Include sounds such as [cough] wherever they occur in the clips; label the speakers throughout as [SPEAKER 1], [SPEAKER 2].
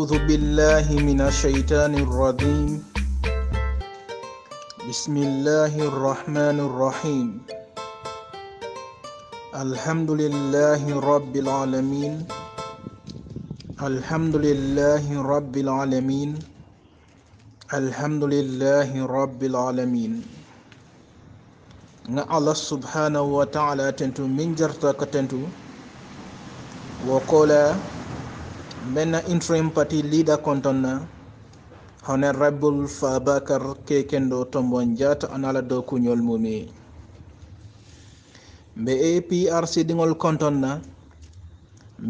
[SPEAKER 1] أعوذ بالله من الشيطان الرجيم بسم الله الرحمن الرحيم الحمد لله رب العالمين الحمد لله رب العالمين الحمد لله رب العالمين نعلى سبحانه وتعالى تنتو من جرتك تنتو وقولا benn interim parti leader konton na honorable fabacar kekendo tombon diat on ala dow kuñol mumi mbe aprc ɗingol konton na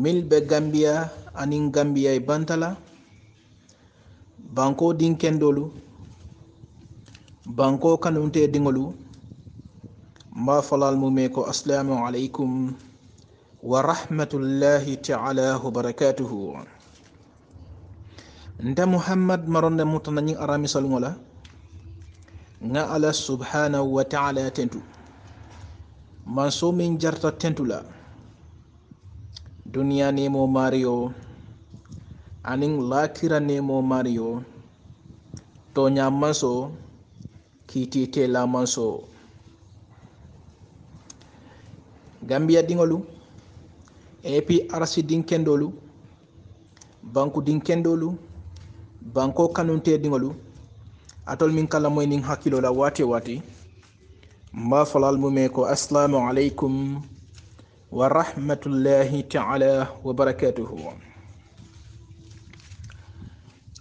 [SPEAKER 1] milɓe gambiya anin gambiya e bantala banko ɗin kendolu banko kanumte ɗingolu mbafalal mume ko assalamu aleykum warahmatullahi ta'ala تعالى وبركاته muhammad maronde mutana ñing arami salmola nga ala subhanahu wa ta'ala tentu man so min jarta tentula Dunia nemo mario Aning lakira nemo mario to kiti tela maso gambia dingolu. ep arasi dinkendolu banku dinkendolu banko kanuntedigolu atol min kala moy nin hakkilola wati e wati mba falal mume ko assalamu aleykum wa rahmatullahi taala wa barakatuhu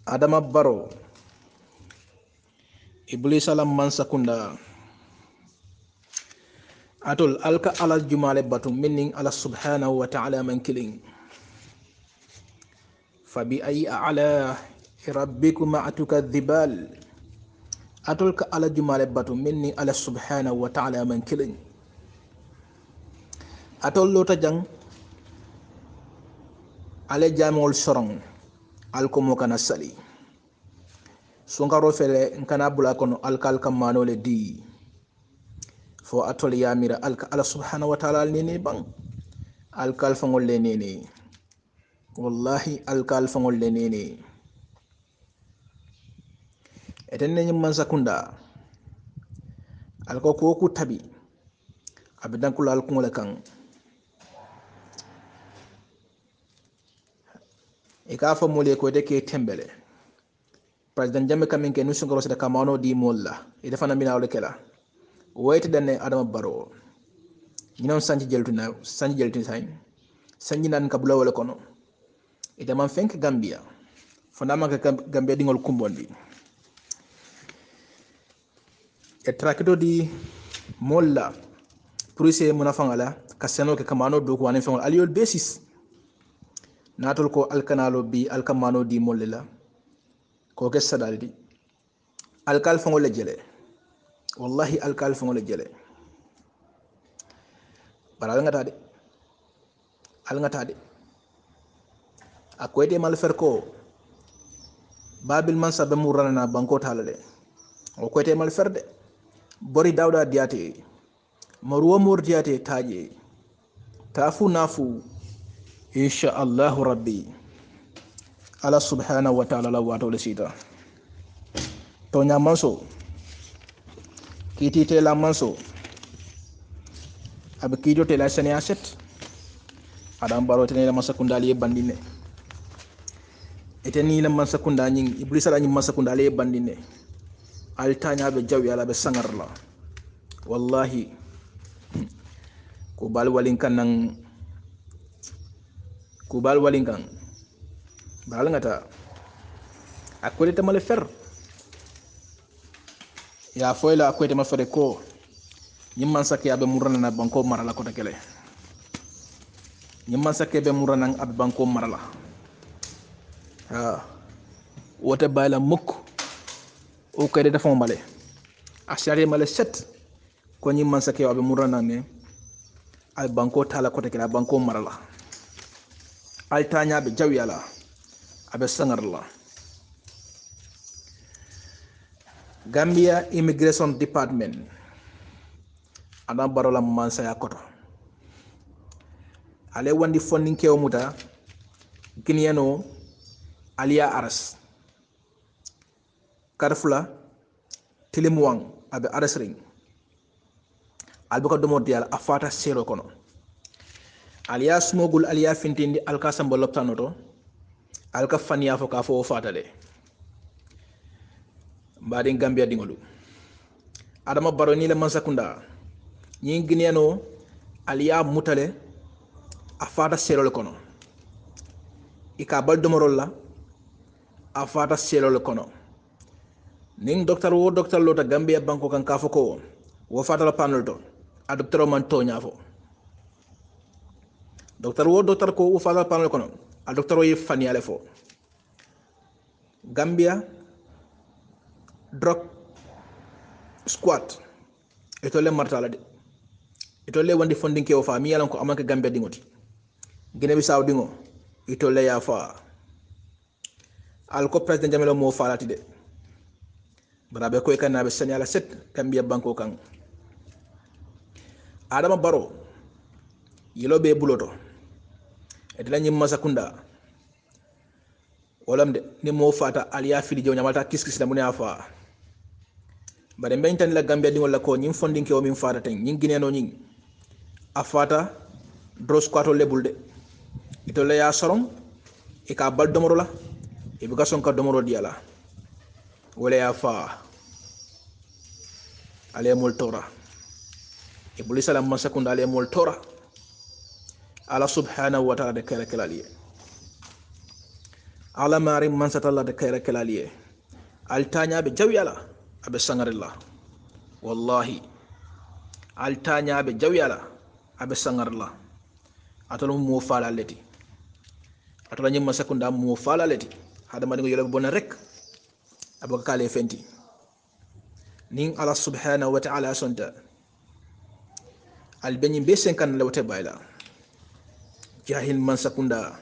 [SPEAKER 1] adama baro iblis alam mansakunda atol alka alal jumale batum minnin ala subhanahu wa ta'ala man kilin fabi ayi ala rabbikuma atukadhibal atol ka ala jumale batum minnin ala subhanahu wa ta'ala man kilin atol lota jang ale jamol soron alkomo kana sali sunkaro fele nkana bula kono alkal kamano le di fo a tol yamira alka ala subhanahu wa taala al nene ban alka alfagol le nene wallahi alka alfagol le nene eten ne ñimman sakunda alka ko ku tabi abe dankula alkugole kan i e ka fo mole ko ite ke tembele président jame kamin ke nu sungoro sida kamano di mol e la ite fana mina wole kela woyteɗanne adama baro ñi noon sañci jeltuna sañci jeltuni sañ sañjinan ka bulawole kono itaman fenke gambia fonamanke gambia ɗingol kumbondi e trakito di molla pour se munafan ka seno ke kamano do ko wanen fengol aliyol basis natol ko alkanalo bi alkamano di molle ko ke sadaldi alkal fengol le jele wallahi alkaali faŋo le jele bari ala ŋa taa de ala ŋa de mal fer ko babil man sabbe murrana na banko taala de o koyite mal fer de bori dawda diyate maruwo mur diyate taaje taafu naafu insha allahu rabbi ala subhanahu wa taala la sita siita toñamanso kiitiite lammanso aɓe kiidote la sane a set aɗan barotene lamman sakunda ali ye bandinne eteni lamman sakunda ñing iblisa ɗa ñimman sakunda ali ye bandinne ali tañaɓe jawi ala ɓe sangarla wallahi ko baali walin kan nan ko baali walin kan baalingata a koletamale fer ya foyla akwete ma fere ko ñimman sakke aɓe murranan aɓe banko marala kota kele ñimman sakke ɓe murranan aɓe banko marala wote bayla mokk o kayde defon male a sariye male set ko ñimman sakke aɓe murranan ne eh. aɓe banko tala kota kele aɓe banko marala a jawyala aɓe sangarla gambia immigration department ana barola saya koto ale wandi fondinkewo muta ano alia aras karfula tilimuwang abe aras ring albuka domordi ala afata sero kono Alia smogul alia fintindi alka sambolop tanoto, alka fani afokafu afata fo fatale mbaɗin gambia ɗiŋolu adama baro ni le mansakunda ñiŋ giniyano ali ye a mutale a fata seelole kono i ka bal domorol la a fata seelole kono niŋ doctar wo doctar lota gambia banko kan ka fo ko wo fatala panol to a doctar o man toña fo doctar wo doctar ko wo fatala panol kono a doctar o ye faniyale fo gambia drop squat le martala de le wandi fondinke ke fa mi yalan ko amanke gambia ɗiŋoti guine bisaw ɗiŋo le ya fa alko president jamelo mo falati de baraɓe koye kan be senyala set kambiya banko kan adama baro yelo be buloto etela ñim masa kunda wolam de ni mo fata aliya fili jow ñamalta kiskisila mune a faa bare mbeñ tani la gambia ɗi walla ko ñin fondinke o min fata ten ñin gineno ñin a fata dros quato lebul de ito leya soron e ka bal domoro la e buga son ka domoro di ala waleya fa ale mol tora e buli salam ma sakunda ale mol tora ala subhanahu wa taala de kayra kelaliye ala mari man satalla de kayra kelaliye altaña be jawi ala aɓe sagarilla wallahi altañaɓe jawyala aɓe sagarilla atala mo fala leti atala ñimma sakunda mo fala leti hadamadi ko yolaɓe bona rek aɓaka kale fenti nin ala subhanahu wa taala sonta albeñin be senkan lewte bayla jahil man sakunda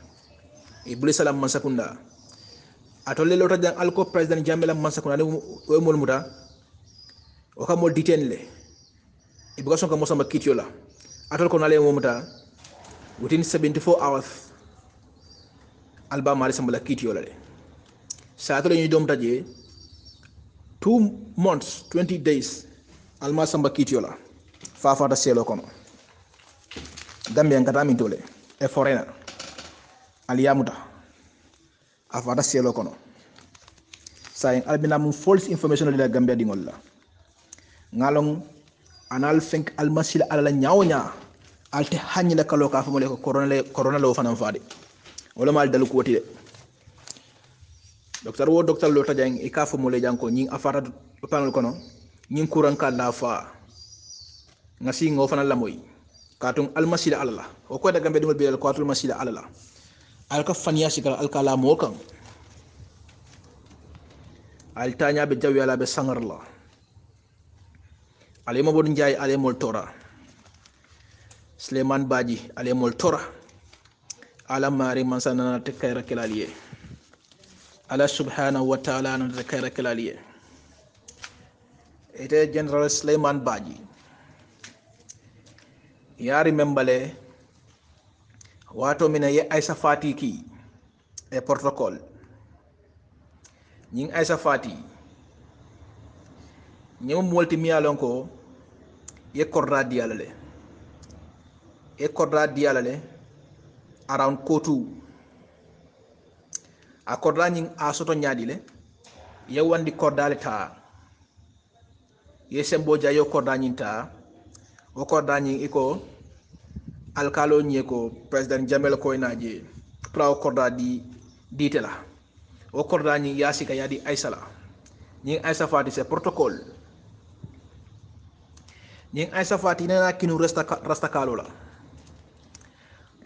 [SPEAKER 1] iblis alam man sakunda atol le lota jang alko president jamela massa ko nani o mol muta o ka mol diten le e bugo son ka mosamba kitio la atol ko nale mo muta within 74 hours alba mari sambala kitio la le sa atol ni dom taje 2 months 20 days alma samba kitio la fa fa da selo kono gambia ngata min tole e foreigner aliyamuta afata selo kono sayin albina mum false information dila gambia dingol la ngalon anal fink almasila alala nyaaw nyaa alte hanyi la kalo ka famole ko corona le corona lo fanam faade wala mal dal ko de docteur wo docteur lo tajang e ka famole janko nyi afata panol kono nyi kuran ka da fa ngasi ngo fanal la moy katum almasila alala o ko da gambe dingol bi ko atul masila alala alka faniya sikala alka la mo kan altanya be jawi ala be sangarla ale mo bodun jay ale mol tora Sleman Baji ale mol tora ala mari man sanana te kayra kilaliye ala subhanahu wa ta'ala na te kayra kilaliye ete general Sleman Baji yari membale wato mina ye aysa fati ki e protocole ñing aysa fati ñew molti miyalon ko ye korda diyala le ye korda diyala le around kotu a korda ñing a soto ñaadi le ye wandi korda le taa ye sembo ja yo korda ñing taa wo korda ñing iko alkalo ñe ko president jamel koynaje praw korda di diite la o korda ñi yasika yadi aissa la ñi aissa fati c'est protocole ñi aissa fati nena kinu rasta rasta kalo la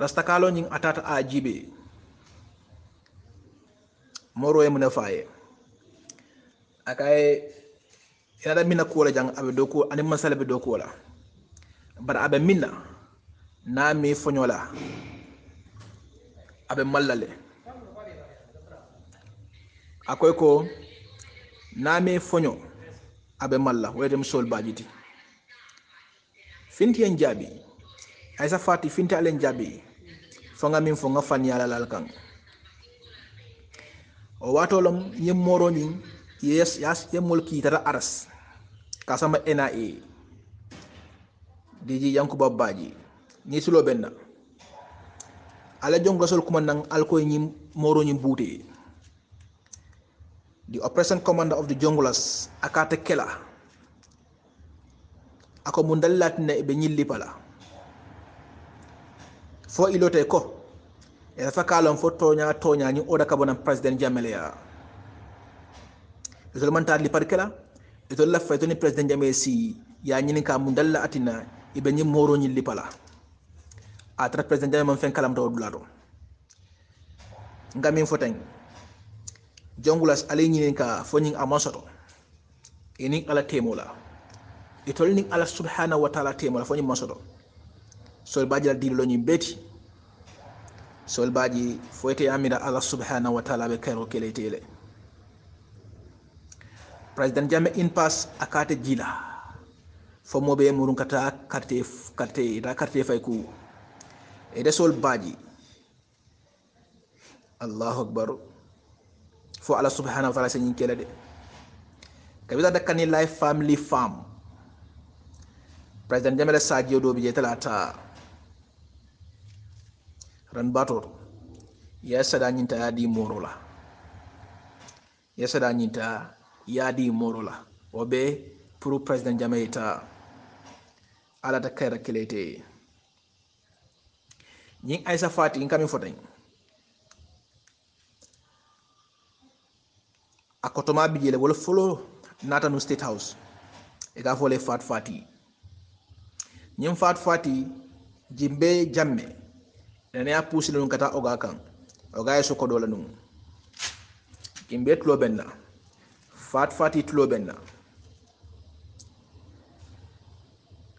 [SPEAKER 1] rasta kalo ñi atata a jibe moro yemu na faye akaye mina kola jang abe doko ani masala be doko la bar abe minna nami foñola aɓe mallale akoy ko nami foño aɓe malla wiyetemi sol bajiti finti en jaabi aysa fati finti alen jaabi foga min fo ga faniyalalal kan o watolom yemmoro ñin yemmol kiitata aras ka sama nae diji yankuba baji ni sulo benna ala jongasol kuma nan alkoy ñim moro ñim buute di operation commander of the jonglas akate kela ako mu ndallatina e ɓe ñillipala fo ilote ko e safa kalon fo toña toñañi oda kabo nan président jameleya e tol manta lipat kela e tol lafa e toni président jamele si ya ñininka mu ndalla atina e ɓe ñim moro ñillipala a tara president jame man fen kalam to dula to ngamin fotan jongulas ale nyinin ka fonyin amasoto ini ala temola itol ni ala subhana wa ta'ala temola fonyin masoto sol baji la dilo nyi beti sol baji foyte amira ala subhana wa ta'ala be kele tele president jame in pass akate jila fo mobe murun kata karte karte da karte fay ku e resol baaji allahu akbar fo allah subhanahu wa taala señin kela de kabita dakkani lay family farm président jamel sadio do bi je talata ran bator ya sada nyinta ya di morola ya sada nyinta ya di morola obe be pour jamel jameyta ala ta kayra kelete ñing ay safati in kami fotañ akotoma jele wala folo natanu state house e ga fole fat fati ñim fat fati jimbe jamme dana ya kata oga kan oga ya soko dole num kimbe tlo benna fat fati tlo benna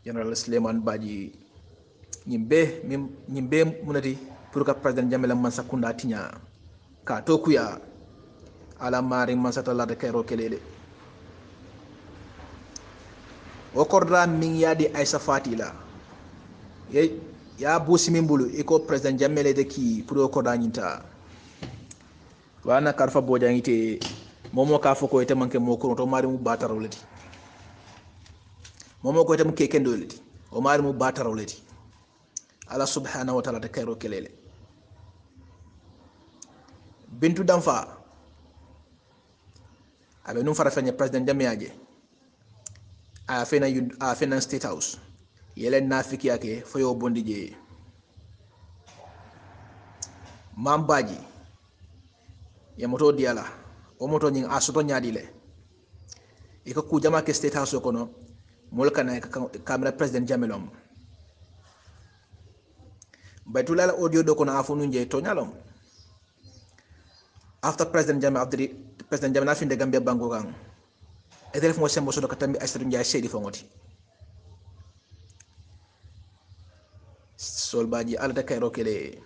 [SPEAKER 1] general sleman baji ñim be ñim be munati pour que président jamela mansa kunda tiña ka tokuya ala mari mansa talade kayro kelede wo korda min yaadi aissa fati la ye ya buusi min bulu iko président jamelede ki pour wo korda ñinta wana karfa bojangite momo ka fo koyte manke mokuro to mari mu batarowledi momo koyte mu kekendoledi o mari mu batarowledi ala subhanahu wa taala te kayro kelele bintu damfa aɓe num fara fanya president jamiaje a fena yud, a fena state house yele nafiki yake foyo bondi jeye mam baji ye moto diala o moto ñing a soto ñaadi le ko ku jama ke state house kono mulka na ka camera president jamelom lala audio do ko na afo nu to nyalom after president jamal abdri president jamal afinde finde gambia bango kan e telef mo sembo sodo katambi asru njay seedi fongoti solbaji ala ta kayro kele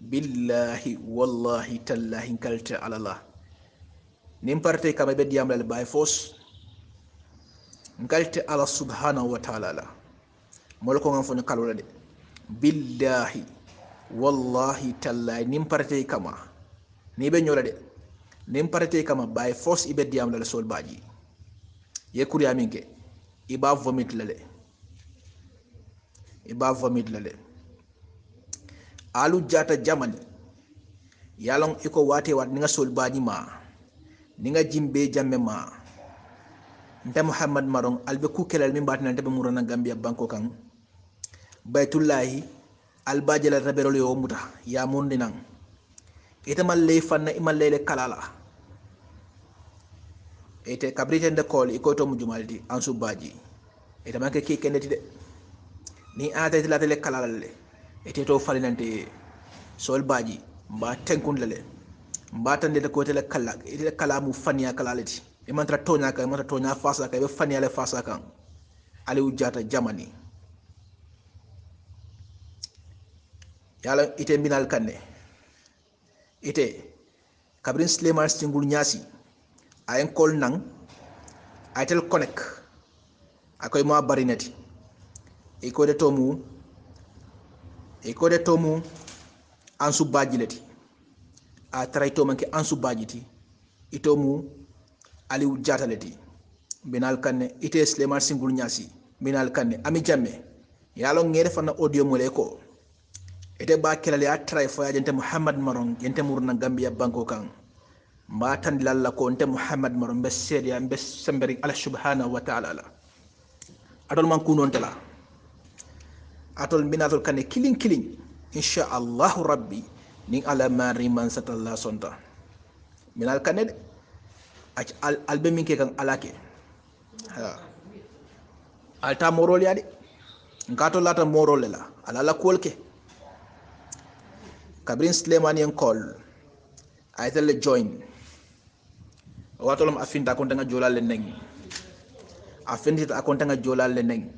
[SPEAKER 1] billahi wallahi tallahi kalta ala la nin parte kama be diyam lal bay fos kalte ala subhanahu wa ta'ala la mol ko ngam fo ni kalula de billahi wallahi tallahi nin paratey kama ni ɓe ñola de nin paratey kama baye force i ɓeddiyam lale sol baji yekkuri yamin ke i ba vomit lale i ba vomit lale alu jata jamani yalon iko wate wat ninga sol baji ma ninga jimbe jamme ma nte mohammad maron alɓe kukkelal min batinantaɓe murana gambia banko kan baytullahi albajala raberol yo muta ya mondi nan ita mallay fanna imallay le kalala ite kabriten de kol mu jumaldi an subbaji ite manke ke ti de ni ata ita kala kalala le ite to te sol baji ba tenkun le ba tan de ko tele kala ite le kala mu faniya kalalati imantara e tonya kan imantara e tonya fasa kan ibe e faniya le fasa kan aliu jata jamani yala ite binal ne ite kabrin sleman singul ñaasi ayen kol nang aitel connect akoy ma bari nati e ko de tomu e ko de tomu ansu bajilati a taray to manke ansu bajiti itomu aliw jatalati binal kanne ite sleman singul nyasi binal kanne ami jamme yalo ngere fana audio mole ko ite ba kelale a tara fo yajente muhammad maron yente murna gambia banko kan ma tandi lalla ko nte muhammad maron be seede an be semberi ala subhanahu wa ta'ala la atol man kunon tala atol minatol kane kilin kilin insha allah rabbi nin ala mari man satalla sonta minal kane de ac al albe min ke kan alake ha alta morol ya de ngato lata morol la ala la kolke kabrin yang call a yitelle join watolom a finta kontanga jolal le nengi a fendita a kontanga jolal le nengi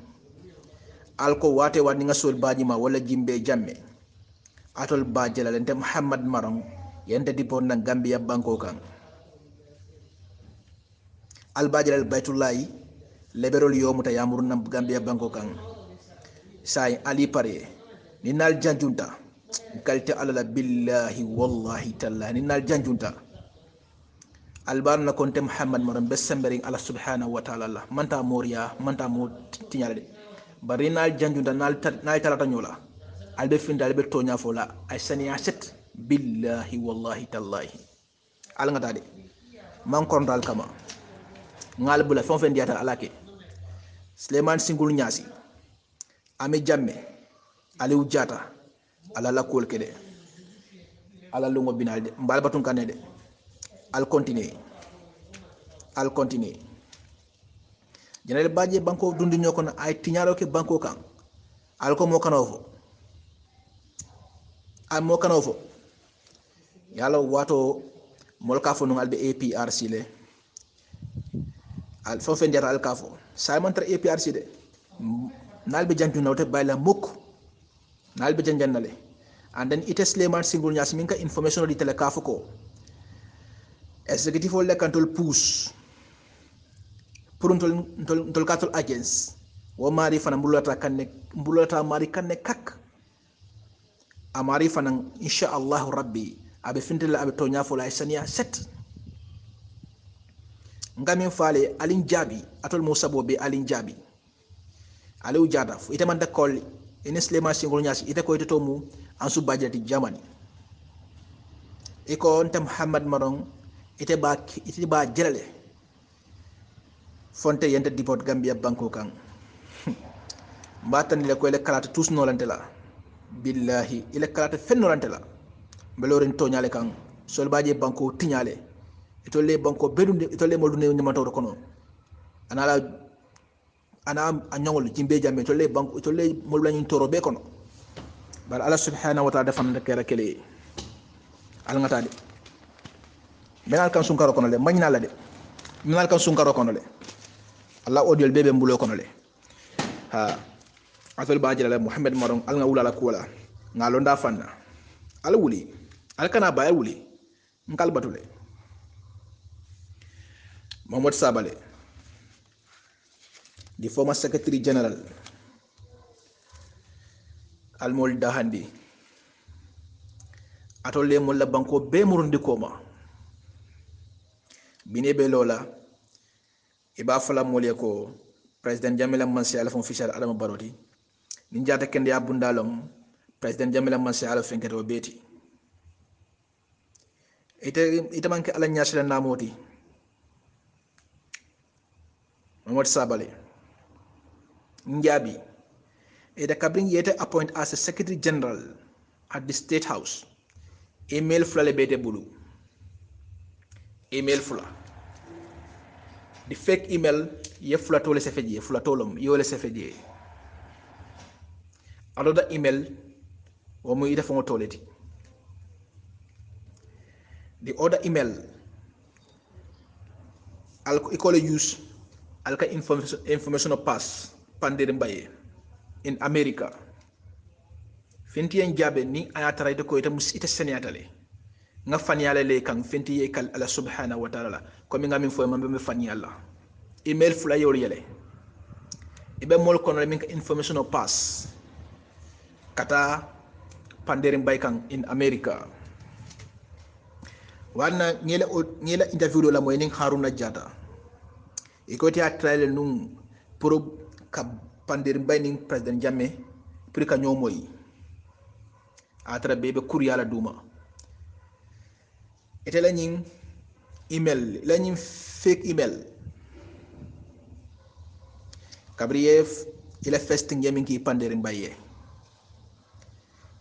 [SPEAKER 1] alko wate nga sol ma wala jimbe jamme atol la lente muhammad marang yende dipo na gambia banko kan al bajela al baytullahi leberol ta yamur na gambia banko kan say ali pare ni nal janjunta قلت على الله بالله والله تلا نين الجن جونتا البارنا كنت محمد مرم بس سمبرين على سبحانه وتعالى الله من موريا من تامور تنيال برينا الجن جونتا نال تلا تنيولا البفين دالبي تونيا فولا أسني أشت بالله والله تلا على غدادي ما نكون دال كما نال بلا فون فين دياتا على كي سليمان سينغول نياسي أمي جامي عليو جاتا ala la kool ke de ala lungo binal de mbal batun kane de al continue al continue janale baje banko dundi ñokono ay tiñaro ke banko kan al ko mo kanoo fo al mo kanoo fo yalla wato mol ka fo ngal be APRC le al fo fe ndiyata al ka fo simon APRC de nal be jantu nawte bayla mukk nal be janjannale and then leman singul nyas minka min di information o ɗitele kafo ko exécutif ol lekkantol puus pour ntol katol agence wo mari fana mbulata kanne mbulata mari kanne kak amari fana insha Allah rabbi abe la abe tonya fo la saniya set ngamin faale alin jabi atol musabo be alin jabi aliw jadaf ite man dakkol ene slema singol ñasi ite koyte to mu ansu bajati jamani iko onta muhammad maron ite ba ite ba jelale fonte yenta dipot gambia banko kan [laughs] mbatani le ko le kalata tous no lante la billahi ile kalata fen no lante la belorin toñale kan sol baje banko tiñale itolle banko bedunde itolle moldunde nyamatoro kono anala ana a ñoŋol jimbe jambe itolle banko itolle molula ñin toro be kono bari ala subhanahu wa ta'ala defan kera kele al ngata de benal kan sun karo kono le magna la de benal kan sun karo kono le alla odiol bebe mbulo kono le ha atol baaji la muhammad maron al nga wulala kula ngalo nda fanna al wuli al kana baye wuli nkal batule mamad sabale the former secretary general almolda handi atolle la banko be murundi koma bine be lola e ba fala mole ko president jamila mansi ala fon official adama baroti ni jata kende ya bundalom president jamila mansi ala fenketo beti ite ite manke ala nyasila namoti mamot sabale njabi Ada Kabring yete appoint as a Secretary General at the State House. Email Fula Lebete Bulu. Email Fula. The fake email ye Fula Tole Sefeje, Fula Tolom, Yole Sefeje. Another email, Womu Ida Fongo Toleti. The other email, I'll call use, I'll information, information pass, Pandere Mbaye. in america fentiyen jabe ni a ya tara ita ko ita ita seneyatale nga faniyala le kan fentiye kal ala subhanahu wa taala la komi nga min foye man ɓeɓe faniyalla email fula yori yele ibe mol konole min ka information o pass kata panderin bay kan in america wana ñela ñela interview do la moye nin haruna diata ikoyti a trayale num pour ka pandir mbay ni president jamme pour ka moy a tra bébé yalla duma ite la ñing email la ñing fake email kabriyev ila festing yemi ki pandiri mbaye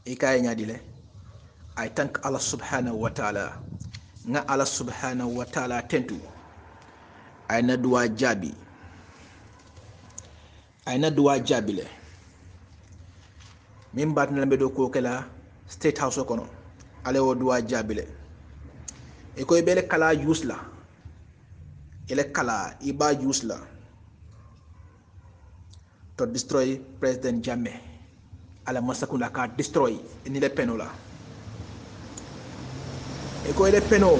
[SPEAKER 1] ikay ñadi le ay tank allah subhanahu wa ta'ala nga allah subhanahu wa ta'ala tentu ay na duwa jabi aina duwa jabile min batina lambe do ko state house kono ale wo duwa jabile e koy bele kala yusla ele kala iba yusla to destroy president Jame. ala masakunda ka destroy ni le peno la e koy le peno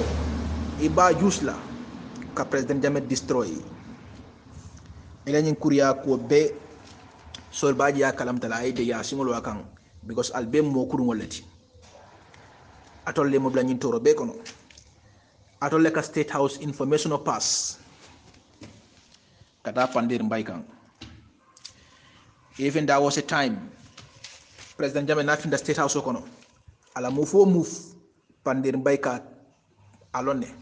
[SPEAKER 1] iba yusla ka president Jame destroy ilañin kuriya ko be solbaji ya kalamtala ay de ya singol wa because al be mo kurungol lati atolle mo blañin toro be kono atolle ka state house informational pass kata pandir mbay kan even that was a time president jame nafin da state house kono ala mo fo move pandir mbay ka alonne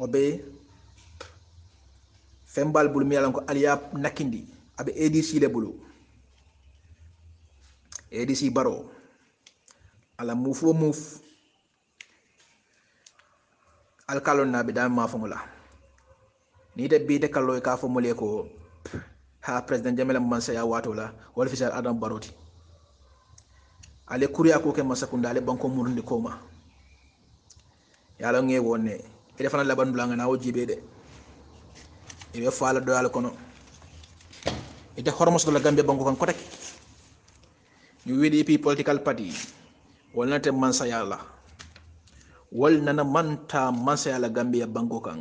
[SPEAKER 1] obe fembal bulu mi yalanko aliya nakindi aɓe adc le bulu adc baro ala muf wo muf alkalon naɓe dami mafogola ni de bite kalloy e ka fo ko ha president jamela mansaya watola wala fisal adam baroti ale kuriya ko ke masakunda ale banko murundi koma yalon nge wonne ede fana laban bulanga na o de e ɓe faala doyala kono ede hormosdola gambia banko kan kotake mi wiɗi pi political party wolnate mansayala nana manta mansayala gambia banko kan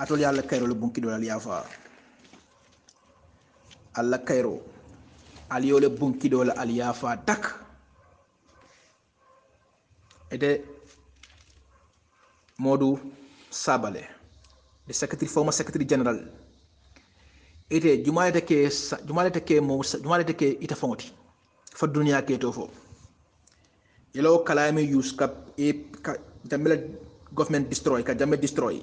[SPEAKER 1] atol ye alla kayrol bunkiɗol al yafa alla kayro bunki bunkiɗol al yafa tak ede modu sabale le secretary former secretary general ite jumaletekejumaleteke ita foŋoti fo duniya keto fo ilo kalami use ka e, ka jambe le government destroy ka jambe destroy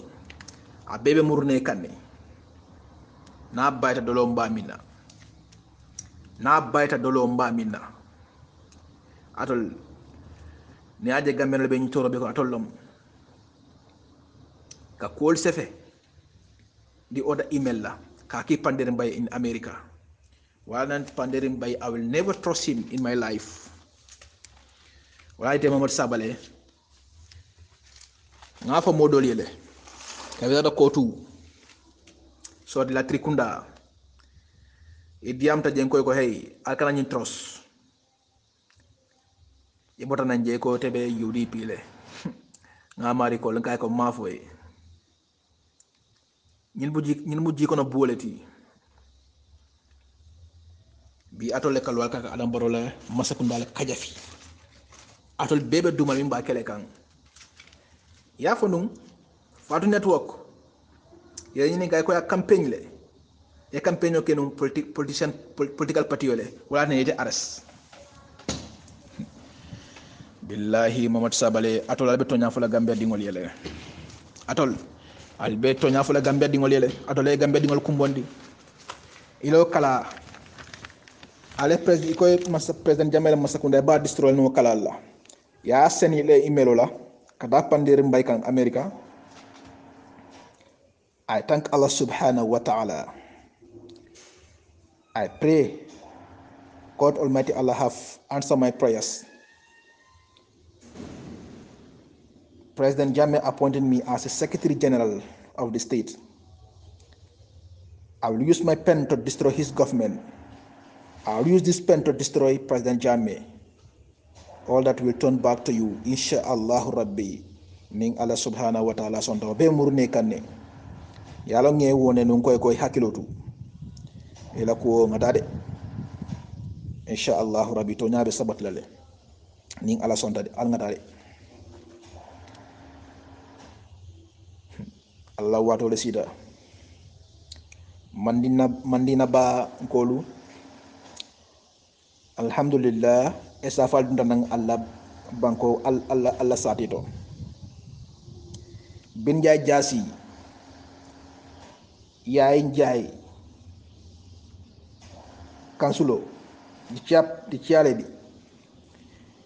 [SPEAKER 1] a bebe murune kanne na bayta dolo mba minna na bayta dolo mba minna atol ne aje gambe no be ñitoro be ko atol lom ka kuwol sefe di oda email la ka ki pandere bay in america wala pandere bay i will never trust him in my life wala walayite mamad sabale nga fa modol yele ka kawisata kotu sodi la trikunda e idiyamta jenkoy ko hey akala ñin trust ibota nan je ko tebe udp le [laughs] nga mari ko lankay ko mafoy ñin mujj ñin na boole ti bi atol le kalwal kaka adam barola masakundala kajafi atol bebe duma mi ba kele kan ya fo fonun fatu network ya ñi ñini kay ko ya campagne le ya campagne ke non politique politician political party le wala ne yete ars billahi mamad sabale atol la be albe tonya fula gambia dingol yele atol albe be toña fo gambia dingol yele adole gambia dingol kumbondi ilo kala ale president koy masa president jamel masa kunde ba distro no kala la ya seni le email la kada pandir mbay kan america i thank allah subhanahu wa ta'ala i pray god almighty allah have answer my prayers President Jammeh appointed me as a Secretary General of the state. I will use my pen to destroy his government. I will use this pen to destroy President Jammeh. All that will turn back to you, insha'Allah Rabbi. Ning Allah subhanahu wa ta'ala sonta be murne kanne. Yalo nge wone nun koy koy hakilotu. Ila ko ngadade. Insha'Allah Rabbi to nyabe sabat lale. Ning Allah sonta al ngadade. allah le sida mandina mandina ba kolu alhamdulillah esafal safal dunda nang allah banko allah allah to bin jay jasi yaay jay kansulo di ciap di ciale bi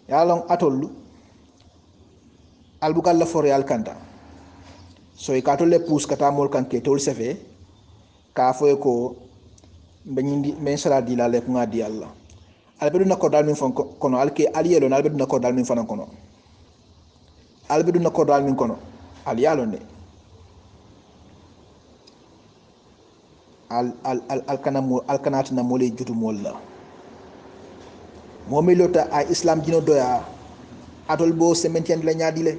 [SPEAKER 1] yalon atollu albukal la yal kanta so i katol le puus ka taa moolu kaŋ keetolu sefe ka a fo ye ko mbe ñindi mbe sara diila le kuŋa di alla ala be duna kordaal miŋ faŋ kono ala ke ali ye loŋ ala be duna kordaal miŋ fanaŋ kono ala be duna kordaal miŋ kono ali ye a loŋ de al kana tina moolu le jutu moolu la moo miŋ lota a islam jino doya atol bo sementiyandi la ñaadi le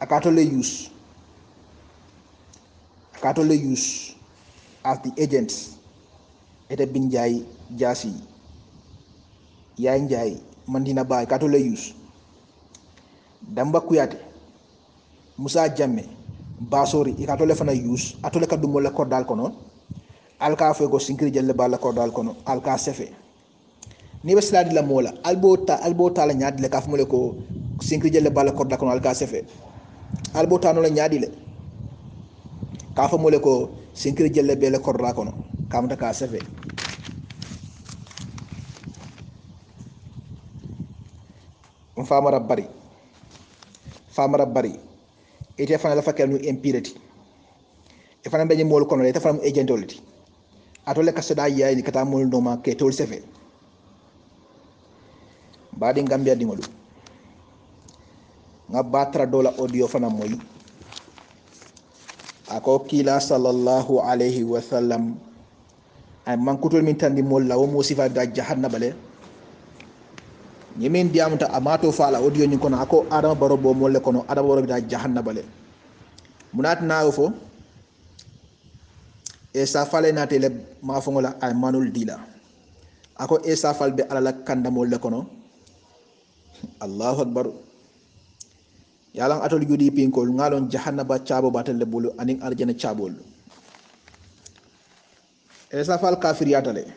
[SPEAKER 1] a ka atol le use Catholic use as the agents Ete Binjai Jasi Yaya Njie Mandina Bay Catholic use Demba Kuyateh Musa Jammeh Basori i ka use a tole ka dumolle kordal kono ali ka foye ko sinkiri ka sefe moo la ali bo ta ali bo tala ñaadi le ka fo mo le ko sinkiri jelle balla kordal kono ali ka sefe la ñaadi le ka famole ko sinkiri jelle bele korra kono kamata ka sefe famara bari famara bari ite fana lafa kel nu impire ti e fana mbeñe molu kono ite fana mu agentole ti a tole ka seɗa yayni kata molu noma ke tol sefe mbaɗi gambiya ɗiŋolu ga ba tara dola audio fana moyi ako kiila sallllahu alayhi wa sallam ay mankutol min tandi molla womo sifaɓe a jahannaba le ñimin diyamuta amato faala audio ñin kono ako adama barobo molle kono adama barobe da jahannaba le munatinawo fo e sa falenate le mafogola ay manol dila ako e sa fal be alala kandamolle kono allahu akbaru yalan atol judi pinkol ngalon jahannaba cabo batelle bulu anin arjana cabol esa fal kafir yatale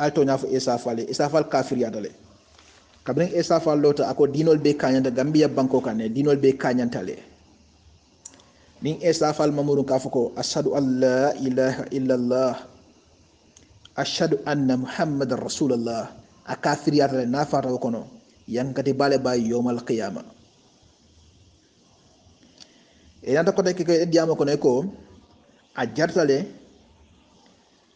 [SPEAKER 1] alto nyafo esa fale kafir yatale kabrin esa lota ako dinol be kanyanta gambia banko kane dinol be kanyantale nin esa mamurun kafuko ashhadu an la ilaha illallah ashhadu anna muhammadan rasulullah a kafir yatale na fata kono yankati bale bay yawmal qiyamah inata kote keke diyama kono ko a jartale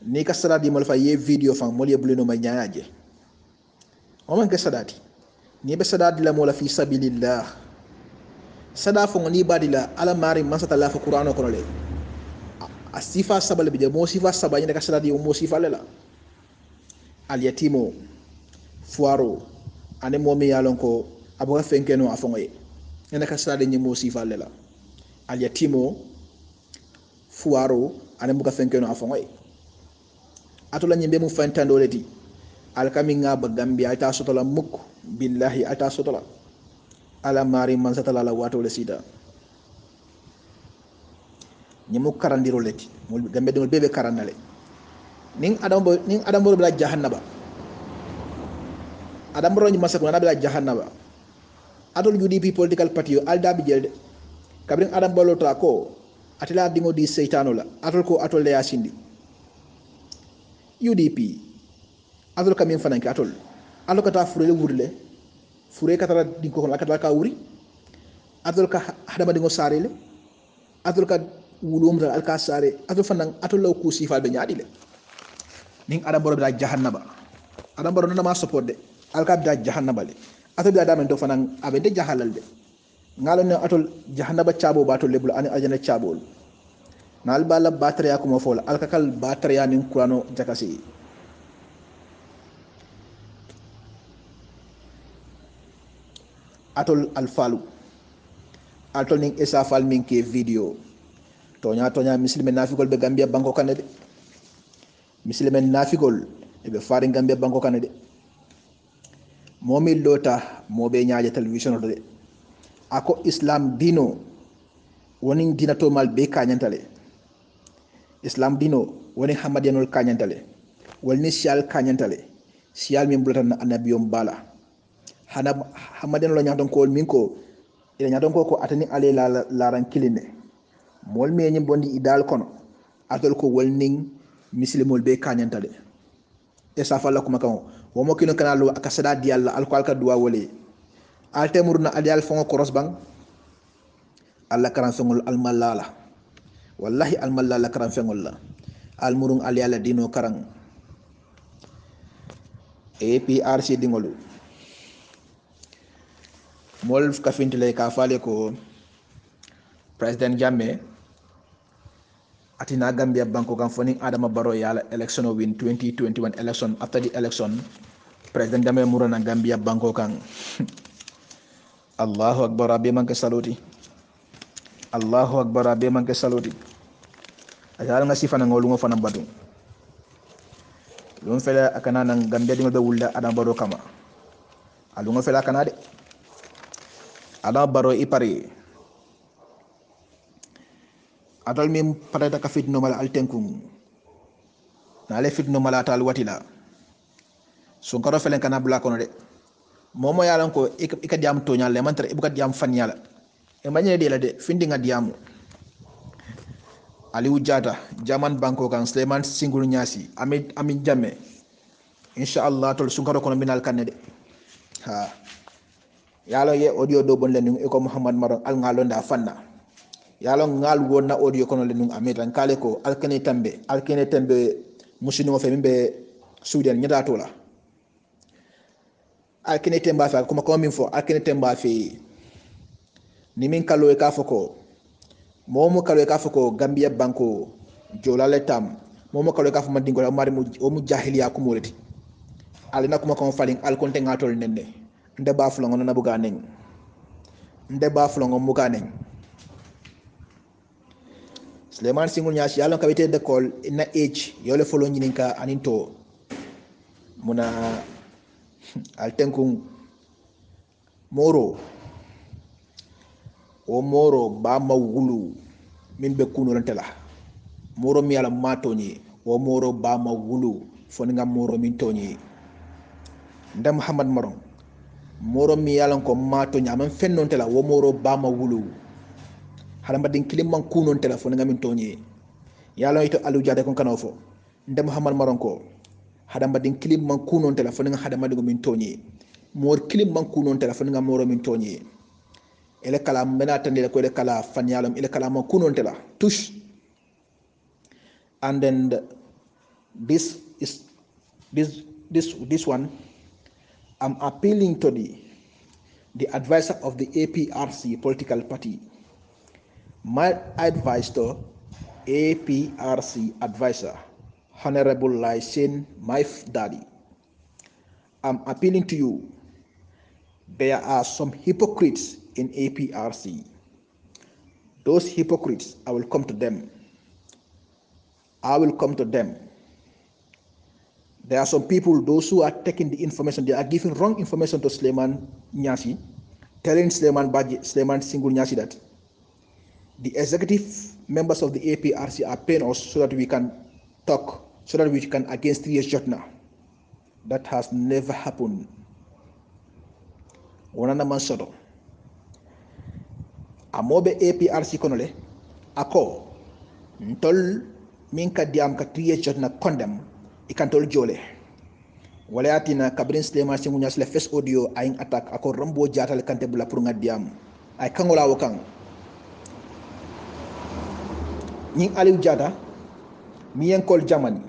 [SPEAKER 1] ni ka salati mol fa ye video fan mol ye bulino ma nyaaje o man ke salati ni be salati la mola fi sabilillah sada fo ni badila ala mari masata la fa qur'ano kono le a sifa sabal bi mo sifa sabani ka salati mo sifa le la al yatimo fuaro ane momi yalon ko abuga fenkeno afongo ye ene ka salati ni mo sifa le la fuaro ane muka fenke no a faŋoye atola ñimbe mu fentandole ti alkaminga ba gambi ta sotola muk billahi alta sotola ala mari satala la watole sita ñimu karandiro le ti gambe dum bebe ning adam bo adambo adam bo bila jahannaba ni ñi na bila jahannaba judi UDP political party Al alda bi jelde kabrin adam balota ko atela dingo di seytano la atol ko atol leya sindi udp atol kamin fananke atol atol kata furele wurle fure katara dinko kono akatala ka wuri atol ka hadama dingo sarele atol ka wulomtal alka sare atol fanan atol law ku sifal be nyaadi le nin adam boro da jahannaba adam boro nana ma support de alka da jahannaba le atol da damen to fanan abe de jahalal de ŋalanen atol jahannaba caaboo baato lebul aniŋ aljana caabool naal be a la baatariyaa kuma fo la alakakal baatariyaa niŋ kurano jakasi atol alfaalu atol niŋ esa faal miŋ ke video toñaa toñaa misilime naafigol be gambiya banko kane de misilime naafigol e be faariŋ gambiya banko kane de moo miŋ loota moo be ñaaje televisionoto de ako islam dino woni dinatomal be kañantale islam dino woni hamadiyanol kañantale woni siyal kañantale siyal min bulatan annabiyom bala hamadiyanola ñatonkool min ko ila ñatonko ko atani ale laran kilinne mool meñi bondi idal kono atol ko wolnin misilimol be kañantale e safallakuma kan womo kino kanalo aka sada di allah alko alka duwa wole altemurna ali al fongo koros bang alla karan fengol al malala wallahi al malala karan fengol la al murung ali ala dino karan APRC dingolu mol kafintile ka fale ko president jamme atina gambia banko kan foni adama baro yala election win 2021 election after the election president jamme murana gambia banko kan [laughs] allahu akbar a bemanke saloti allahu akbar a bemanke saloti ata ala nga sifana nga olungo fana batu lon fela akana nan gambia dingol be wulla adam baro kama alungo fela akana de adam baro ipari atal mem patata ka fit normal altenkum na le fit normal atal watila sun karo felen kana bla kono de momo yalan ko ika diam to nyalla man tara ibuka diam fan yala e manye de la de findi nga diamu aliou diata jaman banko kan sleman singul nyasi ami ami jamme inshallah tol sunkaro kono minal kanne de ha yalo ye audio do bon lenin e ko muhammad maron al ngalo da fanna yalo ngal wonna audio kono lenin amitan kale ko alkene tambe alkene tambe musidimo fe mimbe sudan nyata tola akene temba fe kuma kama min fo akene temba fe ni min kalo e ka fo ko momo kalo e ka fo ko gambia banko jola le tam mo kalo e ka fo man dingo mari mu o mu jahiliya ko moleti ali na kuma kama falin al konte ngatol nende nde ba fulo ngona buga neng nde ba fulo ngom muga neng Suleiman Singul Nyashi yalon kabite de kol na age yole folo nyininka aninto muna [laughs] altenkung moro o moro bama wulu min be kunurante la moro mi ala ma matoñi o moro bama wulu foni nga moro min toñi nda muhammad maron moro mi ala ko ma matoñi aman fennonte la wo moro bama wulu din kilim man kunonte la foni nga min toñi yalla ito alu jade kon kanofo nda muhammad maron ko hadamaden kelen man kun non telefoni ka hadamadenw min tɔn ye mɔgɔ kelen man kun telefoni ka mɔgɔ min tɔn ele kala mena tan ele ko ele kala fanyalum ele kala man kun non tela tush and then the, this is this this this one i'm appealing to the the advisor of the aprc political party my advice to aprc advisor Honorable Lysin, my daddy, I'm appealing to you. There are some hypocrites in APRC. Those hypocrites, I will come to them. I will come to them. There are some people, those who are taking the information, they are giving wrong information to Sleman Nyasi, telling Sleman Baji, Sleman Singul Nyasi that the executive members of the APRC are paying us so that we can talk so that we can against three shot now. That has never happened. One Wanana A Amobe APRC konole. Ako. Ntol minka diam ka three shot na condemn. Ikantol jole. walayatina kabrin suleiman singu ñas le fes audio aing attack. ako rambo jatal kante bula Purunga diam ay kangola Wakang. kang Ning aliou jata mi kol jamani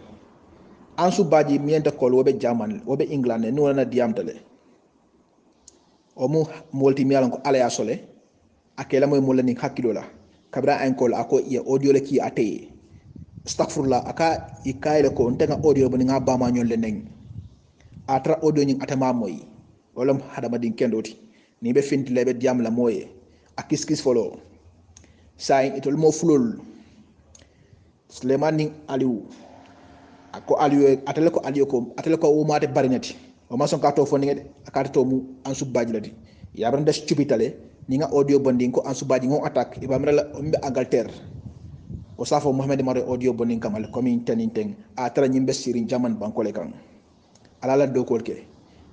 [SPEAKER 1] ansu baji mienta kol wabe jaman wabe england ni wona diamtale o mu molti mi ko ala ya sole akela moy mulla ni hakkilo la kabra en kol ako ye audio le ki ate la aka ikayle ko ntanga audio bo nga bama nyol le neng atra audio ni atama moy wala hadama din kendoti ni be finti lebe diam la moye akis kis folo sai itol mo fulol Suleiman Aliou ko aliyo atale ko aliyo ko atale ko umate barinyati o ma son ka to fo ni ngade akati to mu an subbaji lati ya ban das chupitale ni nga audio bonding ko an subbaji ngon attaque e bamra la umbe angalter o safo mohamed mare audio bonding kamal komi tanin ten a tara nyimbe sirin jaman bankole kan alala do kolke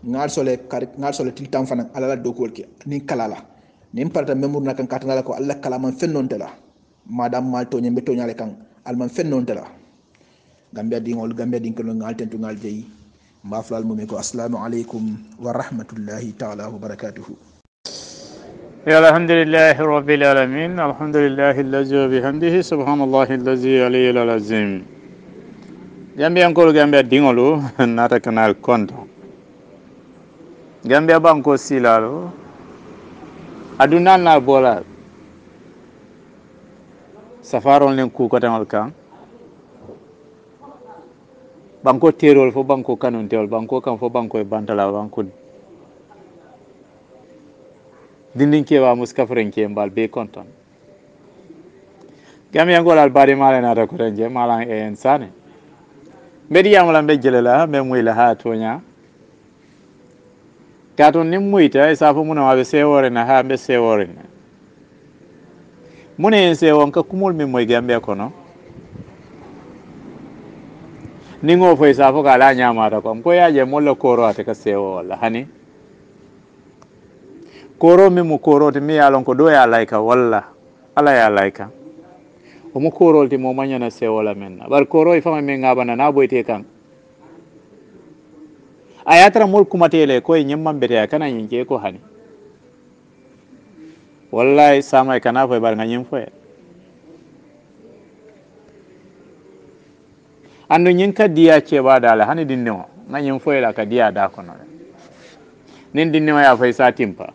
[SPEAKER 1] ngal sole kar ngal sole til tam fanan alala do kolke ni kalala nin parata memur na kan katana ko alla kala man fennon tela madam mal to be to nyale kan alman fennon tela gambia dingol gambia dinkelo ngal tentugal jeeyi mbaflal mumen ko assalamu aleykum wa rahmatullahi taala wa barakatuhu
[SPEAKER 2] الحمد لله رب العالمين الحمد لله الذي وبحمده سبحان الله الذي علي العظيم جنبي أنكول جنبي دينولو ناتكنا الكونتو جنبي بانكو سيلالو أدونا نابولا سفارون لنكو كتنال كان banko terol fo banko kanuntewol banko kan fo banko e bantala bankude dindinkewa muskaforenke mbal be konton gamiyangolal baɗi mala nata malan e en sane mbeɗi mbe jelela mbe muyla ha toña ka toon muyta e safo munama seworena ha mbe seworena mune en sewon kumol min moygamɓe kono ningo fo isa fo kala ala ñamata ko ko yaje molo la ate ka sewo wala hani koro mi mu koorote mi ye ko do ya laika wala ala ya laika o mu koorol ti moo mañana sewo la men na bari kooro i fama min ŋabana na boyite kaŋ a ye a tara moolu kumatele ko ye ñimman beteya kana ñiŋ ke ko hani wallahi sama kana fo bar nga ŋa fo andu ñiŋ ka diya ceeba da la hani dindiŋo ŋa ñin foyi la ka diya da kono le niŋ dindiŋo ye a fo i sa timpa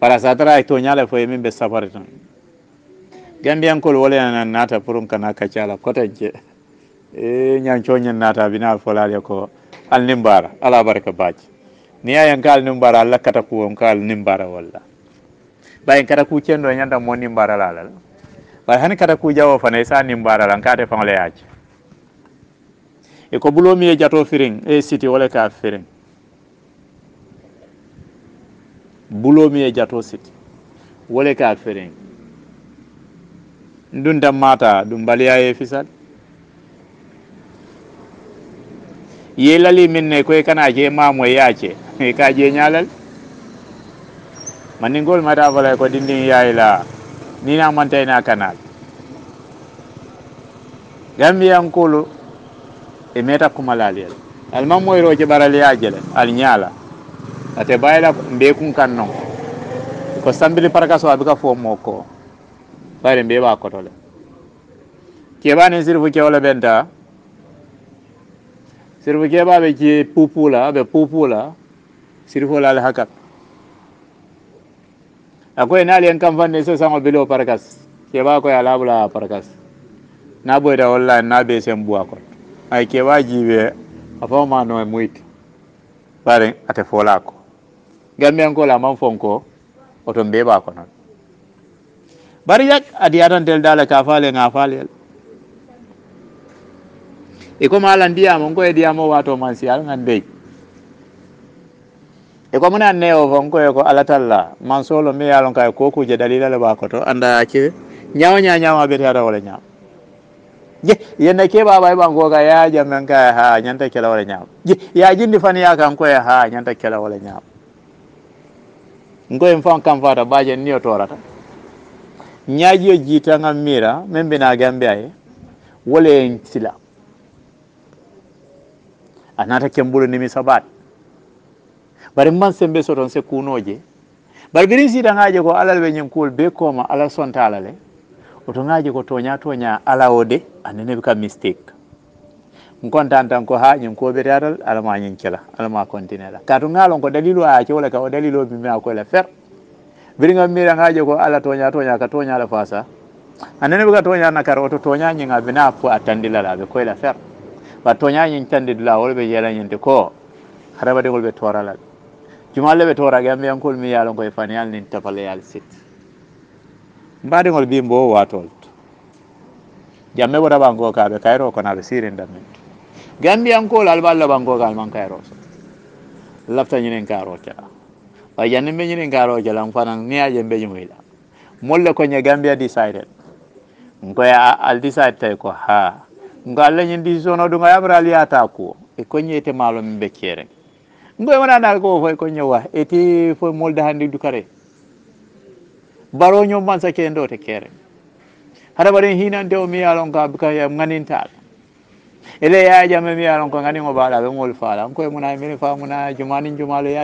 [SPEAKER 2] bara sa tara ye toña le fo ye be safari toŋ gambiyankolu wo le yana naata pour kana kacca la koteŋ ke ñancoo e, ñiŋ naata bina a folal ye ko al niŋ ala baraka baaji niŋ ye yenka al niŋ baara kata kuwo nka al niŋ walla bari kata kuu kendo ñanta moo niŋ la la la hani kata kuu jawo fana i sa niŋ la nka ate le ye e ko bulomi e jato firin e siti wala ka firin bulomi e jato siti wala ka firin dun tan mata dun baliya e fisal ye lali min ne koy e kana je mamo e ya ce e ka je nyalal manin gol mata bala ko dindin yayila ni na manta ina kanal gambiyan kolo emeta kumala kumalali alma moyro ke barale ajele al nyala ate bayla mbe kun kanno ko sambili paraka so abika fo moko bare mbe ba kotole ke kebane sirfu ke wala benta sirfu ke ba be ke pupula be pupula sirfu la al hakak akoy e nali en kan fanne so sango bilo parakas ba ko ya labula parakas na boyda e wala na be sembu akol ai aikewajiwe afomano emwiti bare ate folako gambiyankola aman fonko oto mbeba kono bari yak adi atantel dala ka fale nga falel e ko mala ndiyamo ngo e diyamo wato man si al ngande e ko muna ne o vonko e ko ala talla man solo me yalon kay ko kuje dalila le ba koto anda ci nyaaw nyaaw nyaaw be tata wala nyaaw je yenna ke baba iban goga ya jamen ka ha nyanta kela wala nyam je ya jindi fan ya kan ko ya ha nyanta kela wala nyam ngoy mfan kam fata baje niyo torata nyaji yo jita ngam mira membe na gambe ay wala en sila anata kembulo nimi sabat bari man sembe soton se kunoje bari birin sita ngaje ko alal be nyen kul be koma ala sontala le otoŋaji ko tonya toña alawode anene bika mistake nkontan tan ko ha ñin koɓete atal alama ñin kela alama continue la kaatu ŋaalon ko dalilu a cewla ka dalilu bi ma ko koyla fer biringa biriŋa miraŋaje ko ala tonya tonya ka tonya ala fasa anene bika tonya na kara oto toña ñin a bina fo a tandila la aɓe koyla fer ba toña ñin tandidula wol yela yeela ñinte ko harabadigol ɓe torala jumale jumalle ɓe torage ambiyankol mi yalo yaalon koye al nin tafale al sit ngol bimbo o watolto jamme wota ɓangokaɓe kayro ko kono aɓe sirindamento gambiyankol alɓalla ɓangokal man kayro so lafta ñinen karo cala o janni mbe ñinin karo cala fanan niyaje mbe ñumoyɗa molle koñe gambia decided koye al decide tay ko ha ko allah ñin décision o ɗum ayamra aliyata kuwo e koñeyete maalo min beccere koye wonanal ko o foye koñe wa eti fo molde hannde dukare baroño mansake ke ɗo te kere haɗa hina hinande o mi yalon ka nganin ta ele me mi alon ko nganin o baɗa ɓe ngol faala an koye muna mine famuna jumanin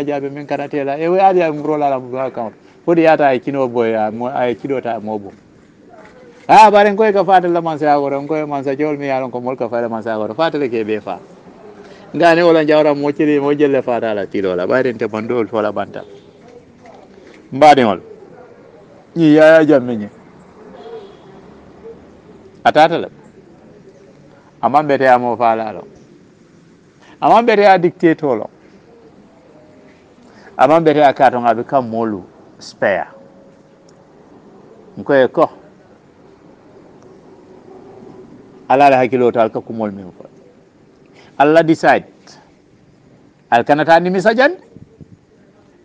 [SPEAKER 2] ja be min la e o la a rolalam ba kan di ata e kino boy aye kiɗota mobo a ɓaren koye ka fatalla mansa goto ko koye mansa jol mi alon ko molka fayla mansa goto fatale ke ɓe fa ngani wala jawra ci mo jelle fatala tiɗola ɓayren te fola banta ɓanta mbaɗiol ñi yaayaa jàmme ñi a tatalem aman ɓeteya mo faalalo aman ɓeteya dicté tolo aman ɓeteya katon aɓe kam molu spare nkoye ko ala ala hakkilo to alka kumol min fo allah decide alkanata nimisa jande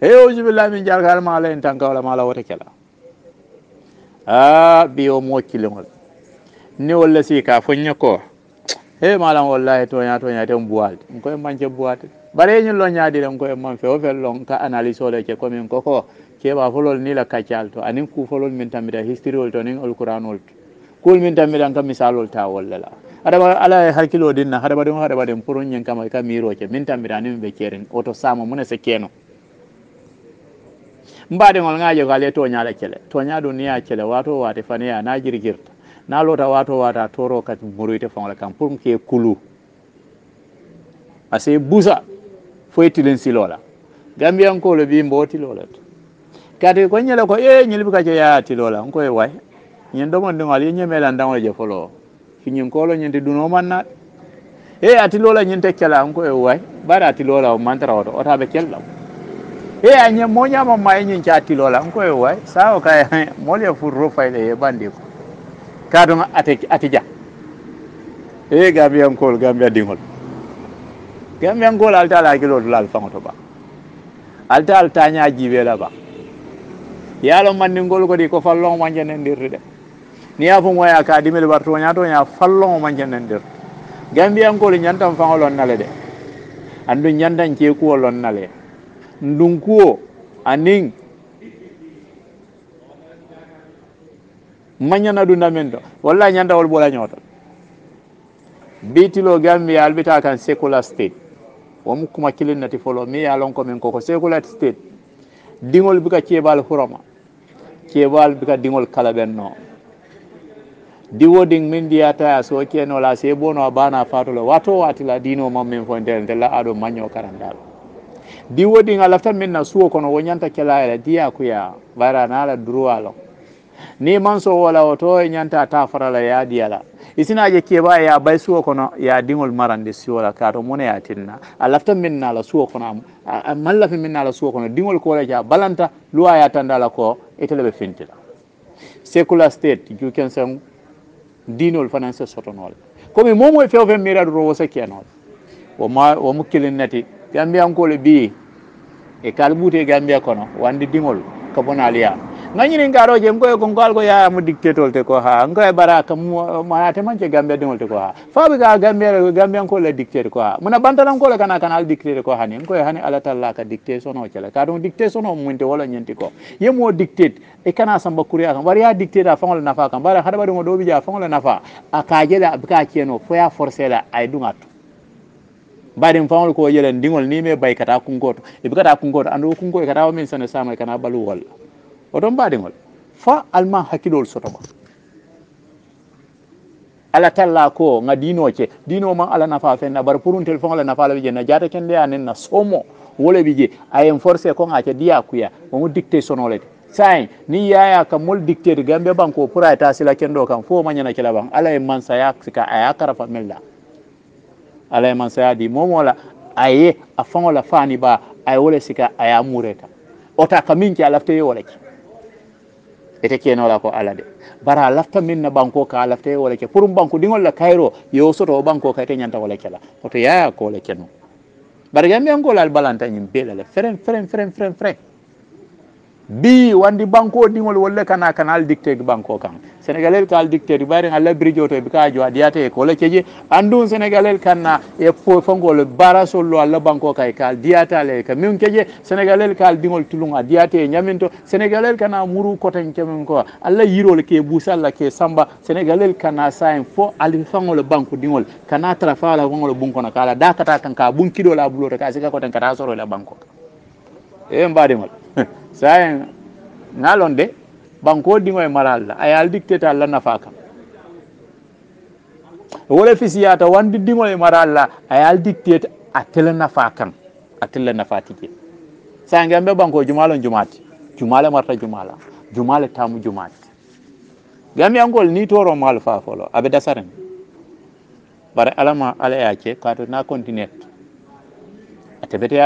[SPEAKER 2] eyo jubillah min jarka alma ala en tanka wala ma ala wota kela a biyo mo kiliŋol ni wol le sii ka fo ñe ko he malam wallahi toña toña ten buwalde n koye mance buwate bare ñin lo ñaadire n koye man fe o fel lon ka analyse ole ke commin koko keɓa folol ni la kaccal to anin ku folol min tammita histriol to nin alqouranol to kuol min n ka misalol ta wolle la aɗaɓa ala e hakkilo dinna haɗaɓa ɗum pour ñin kama ka miroke min tammita anin ɓe keerin oto sama mune se keeno mbaade mbaɗigol ngaji ko ale toñale cele toña ɗum niya cele wato wate faniya na jirgirta na lota wato wata toro kati moroyte fawle kam pour ke kulu ase busa foye tilin silola gambiyankolo wi mbo tilolat kati ko ñele ko e ñilbi kaco ya tilola nkoye way ñin ɗomondigol ye ñemela ndawle je folo fiñin kolo ñinti ɗuno mannaɗe e atilola ñin te cela nkoye way baɗa atilola o mantara oto otaɓe kellam e anye monya mama yin cha tilola nko e wai sao ka [laughs] mole furro fayle e bandi ko kadon ate atija e gambia nkol gambia dingol gambia ngol alta la kilo lal fangoto ba alta alta nya jibe la ba yalo man ngol ko di ko fallon manjene ndirde de ni ya fo moya ka dimel barto nya to nya fallon manjene ndir gambia ngol nyantam fangolon nale de andu nyandan ce kuwolon nale ndunkuwo anin mañana dunda mendo walla ñanda wol ɓola ñooto biitilo gambi albita kan sécula state womu kuma kilin nati folo mi ya lon ko min koko sécula state diŋol bika ceebal huroma ceebal bika dingol kala ɓen noo diwo ɗin min ndiyata so kenola sebono a bana fatolo wato watila dino mam min fo nder ndella aɗo maño di dinga laftan min na suwo kono wo ñanta kela ela diya kuya bara nala droit lo ni man wala woto e ta farala ya diyala isina je keba ya bay suwo kono ya dingol marande siwola kato mona ya tinna a laftan min nala suwo kono a mallafi min nala suwo kono dingol kola ja balanta luwa ya tandala ko itele be fintila secular state juken sen dinol fanan sotonol komi momo e fewfe miradu ro wosa kenol wo ma wo mukkilinati gambiyankole bii e kalbuti e gambia kono wandi diŋol ka bonaliya gañirin garoje ngoye ko ngalgo yayamo dictétolte ko ha ngoye bara ka manate manke gambiya diŋolte ko ha faaɓe ga gambiya gambiyankolle dictéte ko ha muna bantalankole kana kana al dictéte ko hani ngoye hani ala talla ka dicté sono cele ka donc dicté sono munte wala ñanti ko yemo dictéte e kana samba kuriya kan bari ya dictéte a faŋole nafa kan bari haɗaɓa ɗuŋo ɗo ɓija a faŋole nafa a ka jele ka fo ya forcé la ay ɗuŋa e to mbaɗin fawle ko yele ndiŋol ni me bay kata kunkoto eɓi kata kunkoto andu o kunko e kata o min sene samay kana ɓalu walla o ton mbaɗiŋol fa allemant hakkilol sotoma allah talla ko ga dino ce dino ma alah nafa fenna bar puruntel fo alah nafa alaɓi je na jata kende a nen na somo wole ɓi je ayen forcé ko ngace diya kuya omo dicté sonolede sayi ni yaya kam mol dicté de gambe banko pour ayta sila kendo kam fo o mañana kela ban alah e mansa yasika aya karafa mella alamansaya di momo la aye a faŋo la faani ba aye wo le sika a ye a mureta wota ka miŋ ke a lafita ye wo le ke ite keno la ko ala de bara lafta min na banko ka lafta ye wo ke pour banko diŋol la kayiro ye soto o banko ka ite ñanta wo le ke la woto yaya ko wo le ke no bari yambiyanko la al balanta ñiŋ bee la le fereŋ fereŋ fereŋ fereŋ bi wandi banko dingol wolle kana kana al dicté banko kan sénégalais kan al dicté di bari ngal labri joto e bi ka jo adiyate e ko le ceje andu sénégalais kanna e fo fongol baraso lo al banko kay kal diata le ka e min keje sénégalais kan dingol tulunga adiyate nyaminto sénégalais kan muru koten kemen ko alla yirol ke la ke samba sénégalais sa en fo al fongol banko dingol kana trafala wongol bunko na kala dakata kan ka bunkido la bulo ka sika koten kata soro la banko e mbade mal sayen ngalon de banko ɗiŋo e maral la a ye al dictete alla nafa kam wo le fisiyata wandi ɗiŋo e maral la a ye al dictete a tele nafa kan a tele nafa tije sayen gembe banko jumalon jumati jumale marta jumala jumale tamu jumati gambiyankol ni toro mal fa folo abe dasaren bare alama ala yace kato na continent a teɓete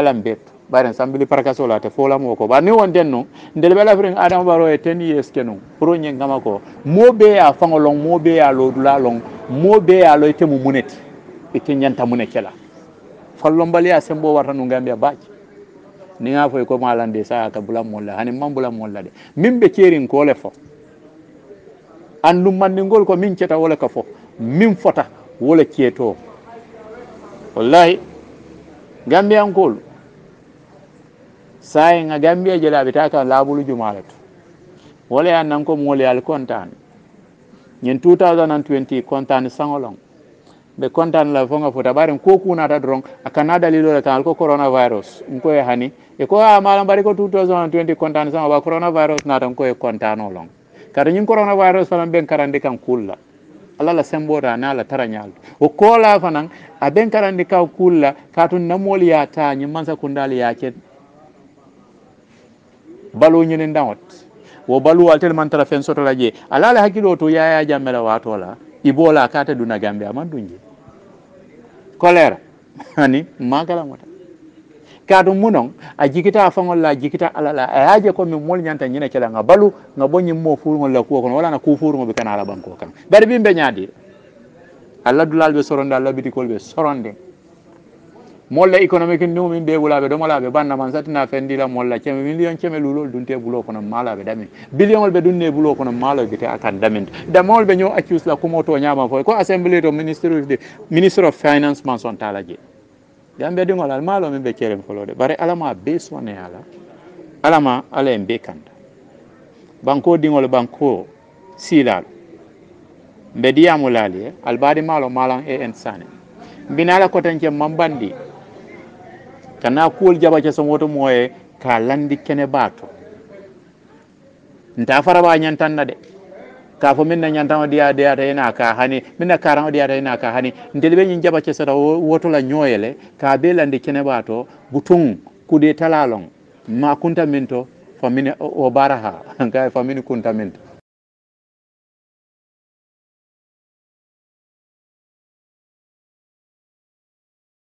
[SPEAKER 2] bare sambili parakaso la te fola mo ko ba ni won den no ndel bela fren adam baro e eh, ten yes kenu pro nyen ngama ko mo be ya fango mo be ya lo dula long mo be ya lo itemu munet ite nyanta munet kela fallon bali ya sembo wartanu gambia ba ni nga fo ko malande sa ka bula molla hani man bula molla de min be kerin ko le fo andu mandingol ko min ceta wala ka fo min fota wala keto wallahi gambian kol sayin nga gambia jela bi ta kan laabulu jumala to wala yan nan ko mo wala al kontan nyen 2020 kontan sangolong be kontan la fonga fota bare ko ku na ta dron a kana dalilo la tan ko coronavirus e hani e ko a mala bare ko 2020 kontan sanga ba corona virus na sango ɓa coronavirus natan koye kontanolong nyen corona virus fanan ben karande kan kulla ala la sembora na la taranyal o kola fanan a ben karande ka kulla katun namol ya ta ñin mansa kundali ya ket balo nyene ndawat wo balu tel man tara fen sotola je ala [laughs] la hakkilo to yaya jamela wato la ibola kata duna gambe aman dun je colère ani magalamota kaadu munon a jikita a faŋol la a jikita ala la a ye ko min mol ñanta nyene kela nga balu nga bonni mo moo fuuruŋol la ko kono wala na ku fuuruŋo be kana ala banko kaŋ bari biŋ be ñaadi alla dulal be sorondi alla bitikolu be sorondi molla économique ndiŋo min bee bula a be domo la a be banna mansa tina fendi la molla keme million keme luulolu dunte buloo kono maala a be be dunne buloo kono maala gite a kan daminta damawol be ñoo la kumo to ñaama fo ko assemblé to ministre de ministre of finance man son taala je gambe diŋol al maalo miŋ be kerem folo de bari alama bee soneya la alama ala en bee kanta banko diŋol banko siilaalu mbe diyamu laali ye eh. en sane mbinala kotenke mambandi kana kuwol jaba cha woto moye ka landi kene bato nta fara ba ñantanna de ka fo min na ñantano diya deyata ena ka hani min na karano de ena ka hani nteli ɓe cha jaɓa cesota wotola nyoyele ka be landi kene bato butun kude talalon ma kunta min to famine o baraha [laughs] ka famine kunta min to